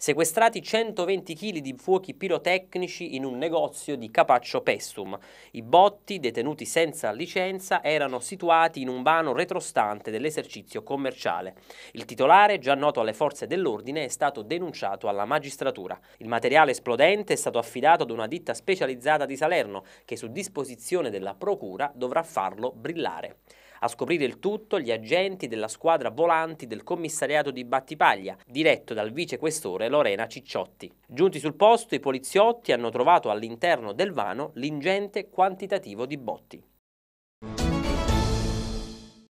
Sequestrati 120 kg di fuochi pirotecnici in un negozio di Capaccio Pestum. I botti, detenuti senza licenza, erano situati in un vano retrostante dell'esercizio commerciale. Il titolare, già noto alle forze dell'ordine, è stato denunciato alla magistratura. Il materiale esplodente è stato affidato ad una ditta specializzata di Salerno, che su disposizione della procura dovrà farlo brillare. A scoprire il tutto gli agenti della squadra volanti del commissariato di Battipaglia, diretto dal vicequestore Lorena Cicciotti. Giunti sul posto, i poliziotti hanno trovato all'interno del vano l'ingente quantitativo di botti.